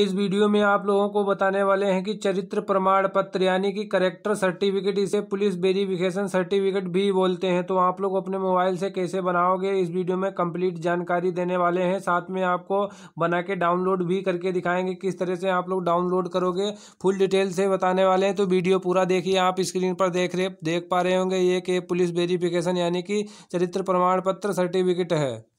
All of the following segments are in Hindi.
इस वीडियो में आप लोगों को बताने वाले हैं कि चरित्र प्रमाण पत्र यानी कि करेक्टर सर्टिफिकेट इसे पुलिस वेरिफिकेशन सर्टिफिकेट भी बोलते हैं तो आप लोग अपने मोबाइल से कैसे बनाओगे इस वीडियो में कंप्लीट जानकारी देने वाले हैं साथ में आपको बना के डाउनलोड भी करके दिखाएंगे किस तरह से आप लोग डाउनलोड करोगे फुल डिटेल से बताने वाले हैं तो वीडियो पूरा देखिए आप स्क्रीन पर देख रहे देख पा रहे होंगे ये कि पुलिस वेरीफिकेशन यानी कि चरित्र प्रमाण पत्र सर्टिफिकेट है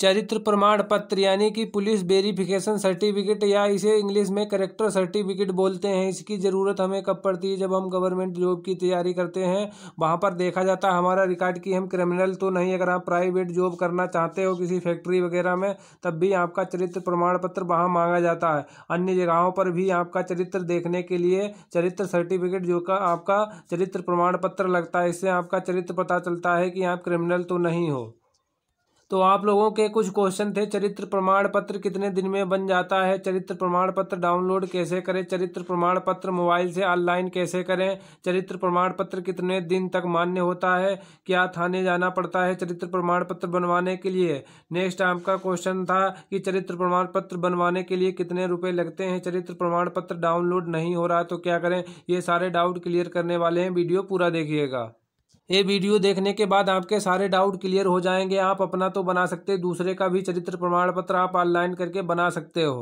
चरित्र प्रमाण पत्र यानी कि पुलिस वेरिफिकेशन सर्टिफिकेट या इसे इंग्लिश में करेक्टर सर्टिफिकेट बोलते हैं इसकी ज़रूरत हमें कब पड़ती है जब हम गवर्नमेंट जॉब की तैयारी करते हैं वहाँ पर देखा जाता है हमारा रिकॉर्ड कि हम क्रिमिनल तो नहीं अगर आप प्राइवेट जॉब करना चाहते हो किसी फैक्ट्री वगैरह में तब भी आपका चरित्र प्रमाण पत्र वहाँ मांगा जाता है अन्य जगहों पर भी आपका चरित्र देखने के लिए चरित्र सर्टिफिकेट जो का आपका चरित्र प्रमाण पत्र लगता है इससे आपका चरित्र पता चलता है कि आप क्रिमिनल तो नहीं हो तो आप लोगों के कुछ क्वेश्चन थे चरित्र प्रमाण पत्र कितने दिन में बन जाता है चरित्र प्रमाण पत्र डाउनलोड कैसे करें चरित्र प्रमाण पत्र मोबाइल से ऑनलाइन कैसे करें चरित्र प्रमाण पत्र कितने दिन तक मान्य होता है क्या थाने जाना पड़ता है चरित्र प्रमाण पत्र बनवाने के लिए नेक्स्ट आपका क्वेश्चन था कि चरित्र प्रमाण पत्र बनवाने के लिए कितने रुपये लगते हैं चरित्र प्रमाण पत्र डाउनलोड नहीं हो रहा तो क्या करें ये सारे डाउट क्लियर करने वाले हैं वीडियो पूरा देखिएगा ये वीडियो देखने के बाद आपके सारे डाउट क्लियर हो जाएंगे आप अपना तो बना सकते दूसरे का भी चरित्र प्रमाण पत्र आप ऑनलाइन करके बना सकते हो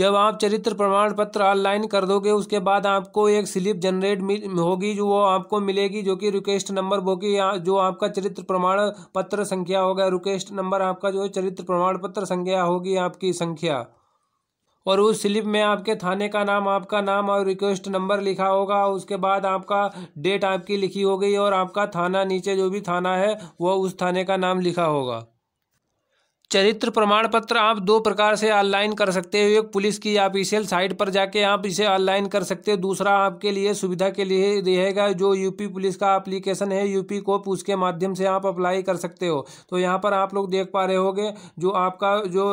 जब आप चरित्र प्रमाण पत्र ऑनलाइन कर दोगे उसके बाद आपको एक स्लिप जनरेट होगी जो वो आपको मिलेगी जो कि रिक्वेस्ट नंबर होगी जो आपका चरित्र प्रमाण पत्र संख्या होगा रिक्वेस्ट नंबर आपका जो चरित्र प्रमाण पत्र संख्या होगी आपकी संख्या और उस स्लिप में आपके थाने का नाम आपका नाम और रिक्वेस्ट नंबर लिखा होगा उसके बाद आपका डेट आपकी लिखी होगी और आपका थाना नीचे जो भी थाना है वह उस थाने का नाम लिखा होगा चरित्र प्रमाण पत्र आप दो प्रकार से ऑनलाइन कर सकते हो एक पुलिस की ऑफिशियल साइट पर जाके आप इसे ऑनलाइन कर सकते हो दूसरा आपके लिए सुविधा के लिए रहेगा जो यूपी पुलिस का एप्लीकेशन है यूपी कोप उसके माध्यम से आप अप्लाई कर सकते हो तो यहाँ पर आप लोग देख पा रहे होगे जो आपका जो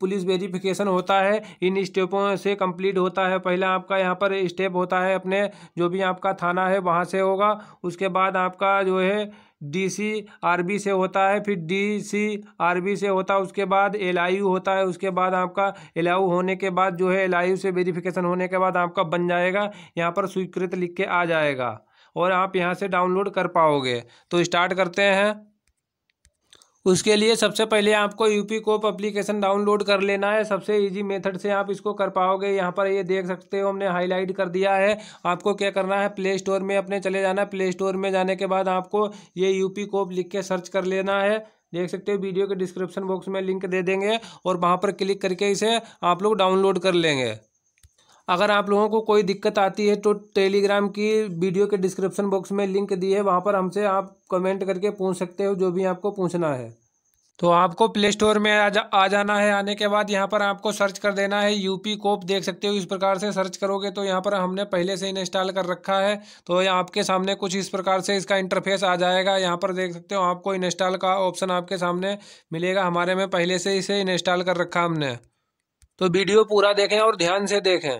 पुलिस वेरिफिकेशन होता है इन स्टेपों से कम्प्लीट होता है पहला आपका यहाँ पर स्टेप होता है अपने जो भी आपका थाना है वहाँ से होगा उसके बाद आपका जो है डी सी आर बी से होता है फिर डी सी आर बी से होता है उसके बाद एल आई यू होता है उसके बाद आपका एल आई होने के बाद जो है एल आई यू से वेरिफिकेशन होने के बाद आपका बन जाएगा यहाँ पर स्वीकृत लिख के आ जाएगा और आप यहाँ से डाउनलोड कर पाओगे तो स्टार्ट करते हैं उसके लिए सबसे पहले आपको यूपी कोप अप्लीकेशन डाउनलोड कर लेना है सबसे इजी मेथड से आप इसको कर पाओगे यहाँ पर ये देख सकते हो हमने हाईलाइट कर दिया है आपको क्या करना है प्ले स्टोर में अपने चले जाना है प्ले स्टोर में जाने के बाद आपको ये यूपी कोप लिख के सर्च कर लेना है देख सकते हो वीडियो के डिस्क्रिप्शन बॉक्स में लिंक दे देंगे और वहाँ पर क्लिक करके इसे आप लोग डाउनलोड कर लेंगे अगर आप लोगों को कोई दिक्कत आती है तो टेलीग्राम की वीडियो के डिस्क्रिप्शन बॉक्स में लिंक दी है वहाँ पर हमसे आप कमेंट करके पूछ सकते हो जो भी आपको पूछना है तो आपको प्ले स्टोर में आ, जा, आ जाना है आने के बाद यहाँ पर आपको सर्च कर देना है यूपी कोप देख सकते हो इस प्रकार से सर्च करोगे तो यहाँ पर हमने पहले से इंस्टॉल कर रखा है तो यहाँ आपके सामने कुछ इस प्रकार से इसका इंटरफेस आ जाएगा यहाँ पर देख सकते हो आपको इंस्टॉल का ऑप्शन आपके सामने मिलेगा हमारे में पहले से इसे इंस्टॉल कर रखा हमने तो वीडियो पूरा देखें और ध्यान से देखें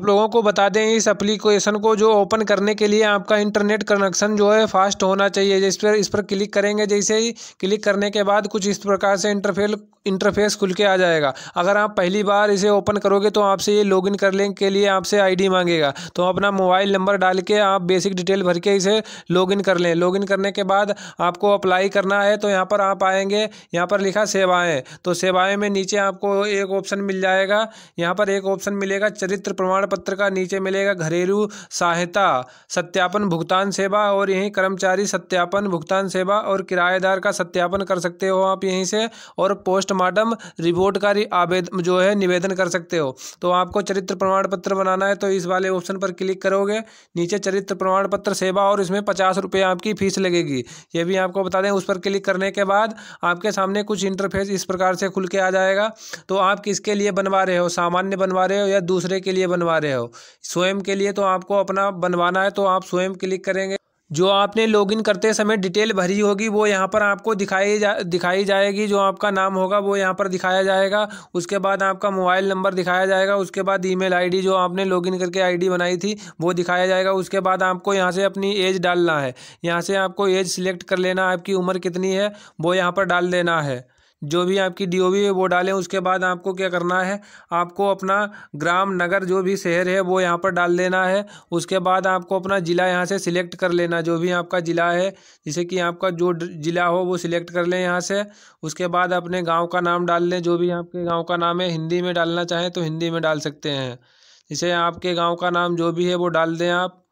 आप लोगों को बता दें इस एप्लीकेशन को जो ओपन करने के लिए आपका इंटरनेट कनेक्शन जो है फास्ट होना चाहिए जिस पर इस पर क्लिक करेंगे जैसे ही क्लिक करने के बाद कुछ इस प्रकार से इंटरफेल इंटरफेस खुल के आ जाएगा अगर आप पहली बार इसे ओपन करोगे तो आपसे ये लॉगिन करने के लिए आपसे आईडी मांगेगा तो अपना मोबाइल नंबर डाल के आप बेसिक डिटेल भर के इसे लॉगिन कर लें लॉगिन करने के बाद आपको अप्लाई करना है तो यहाँ पर आप आएँगे यहाँ पर लिखा सेवाएँ तो सेवाएँ में नीचे आपको एक ऑप्शन मिल जाएगा यहाँ पर एक ऑप्शन मिलेगा चरित्र प्रमाण प्रमाण पत्र का नीचे मिलेगा घरेलू सहायता सत्यापन भुगतान सेवा और यहीं कर्मचारी सत्यापन भुगतान सेवा और किराएदार का सत्यापन कर सकते हो आप यहीं से और पोस्टमार्टम रिपोर्ट का आवेदन जो है निवेदन कर सकते हो तो आपको चरित्र प्रमाण पत्र बनाना है तो इस वाले ऑप्शन पर क्लिक करोगे नीचे चरित्र प्रमाण पत्र सेवा और इसमें पचास रुपये आपकी फ़ीस लगेगी ये भी आपको बता दें उस पर क्लिक करने के बाद आपके सामने कुछ इंटरफेस इस प्रकार से खुल के आ जाएगा तो आप किसके लिए बनवा रहे हो सामान्य बनवा रहे हो या दूसरे के लिए बनवा बनवा रहे हो स्वयं के लिए तो आपको अपना बनवाना है तो आप स्वयं क्लिक करेंगे जो आपने लॉगिन करते समय डिटेल भरी होगी वो यहाँ पर आपको दिखाई जा दिखाई जाएगी जो आपका नाम होगा वो यहाँ पर दिखाया जाएगा उसके बाद आपका मोबाइल नंबर दिखाया जाएगा उसके बाद ईमेल आईडी जो आपने लॉगिन करके आईडी बनाई थी वो दिखाया जाएगा उसके बाद आपको यहाँ से अपनी एज डालना है यहाँ से आपको एज सिलेक्ट कर लेना आपकी उम्र कितनी है वो यहाँ पर डाल देना है जो भी आपकी डीओबी है वो डालें उसके बाद आपको क्या करना है आपको अपना ग्राम नगर जो भी शहर है वो यहाँ पर डाल देना है उसके बाद आपको अपना ज़िला यहाँ से सिलेक्ट कर लेना जो भी आपका ज़िला है जैसे कि आपका जो ज़िला हो वो सिलेक्ट कर लें यहाँ से उसके बाद अपने गाँव का नाम डाल लें जो भी आपके गाँव का नाम है हिंदी में डालना चाहें तो हिंदी में डाल सकते हैं जैसे आपके गाँव का नाम जो भी है वो डाल दें आप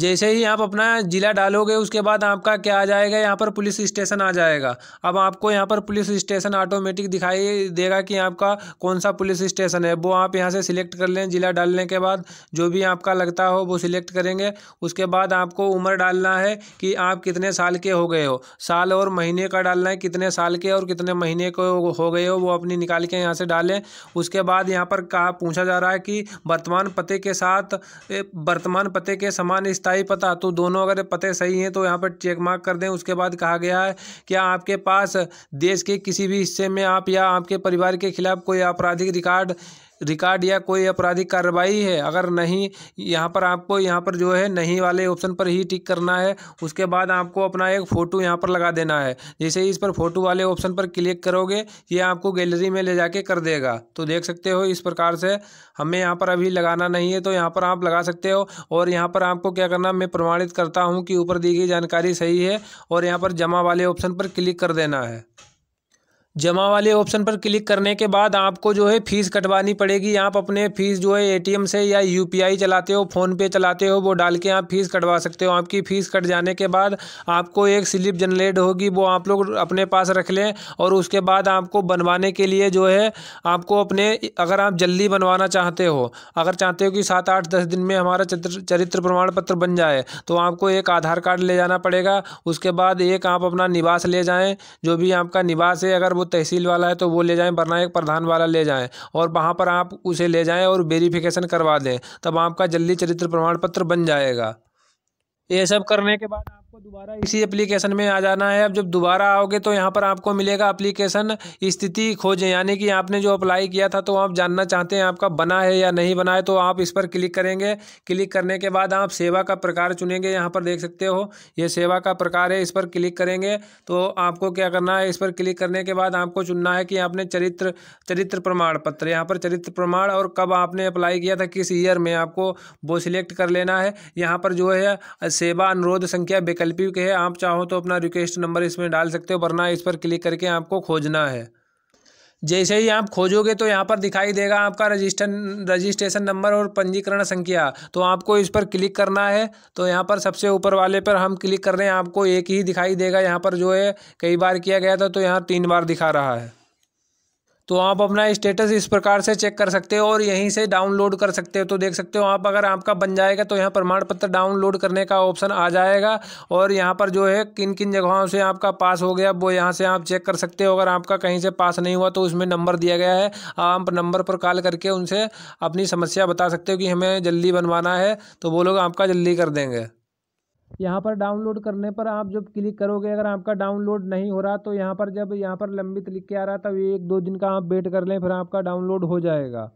जैसे ही आप अपना ज़िला डालोगे उसके बाद आपका क्या आ जाएगा यहाँ पर पुलिस स्टेशन आ जाएगा अब आपको यहाँ पर पुलिस स्टेशन ऑटोमेटिक दिखाई देगा कि आपका कौन सा पुलिस स्टेशन है वो आप यहाँ से सिलेक्ट कर लें ज़िला डालने के बाद जो भी आपका लगता हो वो सिलेक्ट करेंगे उसके बाद आपको उम्र डालना है कि आप कितने साल के हो गए हो साल और महीने का डालना है कितने साल के और कितने महीने को हो गए हो वो अपनी निकाल के यहाँ से डालें उसके बाद यहाँ पर कहा पूछा जा रहा है कि वर्तमान पते के साथ वर्तमान पते के समान ही पता तो दोनों अगर पते सही हैं तो यहाँ पर चेक मार्क कर दें उसके बाद कहा गया है कि आपके पास देश के किसी भी हिस्से में आप या आपके परिवार के खिलाफ कोई आपराधिक रिकॉर्ड रिकॉर्ड या कोई आपराधिक कार्रवाई है अगर नहीं यहाँ पर आपको यहाँ पर जो है नहीं वाले ऑप्शन पर ही टिक करना है उसके बाद आपको अपना एक फ़ोटो यहाँ पर लगा देना है जैसे ही इस पर फ़ोटो वाले ऑप्शन पर क्लिक करोगे ये आपको गैलरी में ले जाके कर देगा तो देख सकते हो इस प्रकार से हमें यहाँ पर अभी लगाना नहीं है तो यहाँ पर आप लगा सकते हो और यहाँ पर आपको क्या करना मैं प्रमाणित करता हूँ कि ऊपर दी गई जानकारी सही है और यहाँ पर जमा वाले ऑप्शन पर क्लिक कर देना है जमा वाले ऑप्शन पर क्लिक करने के बाद आपको जो है फ़ीस कटवानी पड़ेगी आप अपने फ़ीस जो है एटीएम से या यूपीआई चलाते हो फ़ोनपे चलाते हो वो डाल के आप फ़ीस कटवा सकते हो आपकी फ़ीस कट जाने के बाद आपको एक स्लिप जनरेट होगी वो आप लोग अपने पास रख लें और उसके बाद आपको बनवाने के लिए जो है आपको अपने अगर आप जल्दी बनवाना चाहते हो अगर चाहते हो कि सात आठ दस दिन में हमारा चित्र चरित्र प्रमाण पत्र बन जाए तो आपको एक आधार कार्ड ले जाना पड़ेगा उसके बाद एक आप अपना निवास ले जाएँ जो भी आपका निवास है अगर वो तहसील वाला है तो वो ले जाएं वरना एक प्रधान वाला ले जाएं और वहाँ पर आप उसे ले जाएं और वेरिफिकेशन करवा दें तब आपका जल्दी चरित्र प्रमाण पत्र बन जाएगा ये सब करने के बाद आप आपको दोबारा इसी एप्लीकेशन में आ जाना है अब जब दोबारा आओगे तो यहाँ पर आपको मिलेगा एप्लीकेशन स्थिति खोजें यानी कि आपने जो अप्लाई किया था तो आप जानना चाहते हैं आपका बना है या नहीं बना है तो आप इस पर क्लिक करेंगे क्लिक करने के बाद आप सेवा का प्रकार चुनेंगे यहाँ पर देख सकते हो ये सेवा का प्रकार है इस पर क्लिक करेंगे तो आपको क्या करना है इस पर क्लिक करने के बाद आपको चुनना है कि आपने चरित्र चरित्र प्रमाण पत्र यहाँ पर चरित्र प्रमाण और कब आपने अप्लाई किया था किस ईयर में आपको वो सिलेक्ट कर लेना है यहाँ पर जो है सेवा अनुरोध संख्या वैकल्पिक है आप चाहो तो अपना रिक्वेस्ट नंबर इसमें डाल सकते हो वरना इस पर क्लिक करके आपको खोजना है जैसे ही आप खोजोगे तो यहाँ पर दिखाई देगा आपका रजिस्टर रजिस्ट्रेशन नंबर और पंजीकरण संख्या तो आपको इस पर क्लिक करना है तो यहाँ पर सबसे ऊपर वाले पर हम क्लिक कर रहे हैं आपको एक ही दिखाई देगा यहाँ पर जो है कई बार किया गया था तो यहाँ तीन बार दिखा रहा है तो आप अपना स्टेटस इस प्रकार से चेक कर सकते हो और यहीं से डाउनलोड कर सकते हो तो देख सकते हो आप अगर आपका बन जाएगा तो यहाँ प्रमाण पत्र डाउनलोड करने का ऑप्शन आ जाएगा और यहाँ पर जो है किन किन जगहों से आपका पास हो गया वो यहाँ से आप चेक कर सकते हो अगर आपका कहीं से पास नहीं हुआ तो उसमें नंबर दिया गया है आप नंबर पर कॉल करके उनसे अपनी समस्या बता सकते हो कि हमें जल्दी बनवाना है तो वो लोग आपका जल्दी कर देंगे यहाँ पर डाउनलोड करने पर आप जब क्लिक करोगे अगर आपका डाउनलोड नहीं हो रहा तो यहाँ पर जब यहाँ पर लंबित लिख के आ रहा था एक दो दिन का आप वेट कर लें फिर आपका डाउनलोड हो जाएगा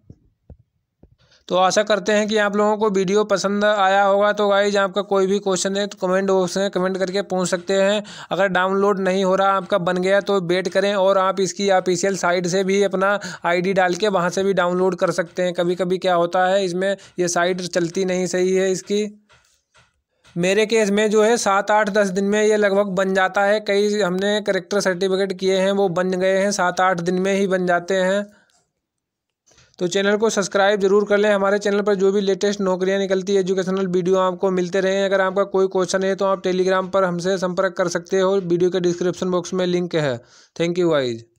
तो आशा करते हैं कि आप लोगों को वीडियो पसंद आया होगा तो गाइज आपका कोई भी क्वेश्चन है तो कमेंट बॉक्स में कमेंट करके पूछ सकते हैं अगर डाउनलोड नहीं हो रहा आपका बन गया तो वेट करें और आप इसकी ऑफिशियल साइट से भी अपना आईडी डाल के वहाँ से भी डाउनलोड कर सकते हैं कभी कभी क्या होता है इसमें ये साइट चलती नहीं सही है इसकी मेरे केस में जो है सात आठ दस दिन में ये लगभग बन जाता है कई हमने करेक्टर सर्टिफिकेट किए हैं वो बन गए हैं सात आठ दिन में ही बन जाते हैं तो चैनल को सब्सक्राइब जरूर कर लें हमारे चैनल पर जो भी लेटेस्ट नौकरियां निकलती है एजुकेशनल वीडियो आपको मिलते रहे अगर आपका कोई क्वेश्चन है तो आप टेलीग्राम पर हमसे संपर्क कर सकते हो वीडियो के डिस्क्रिप्शन बॉक्स में लिंक है थैंक यू वाइज़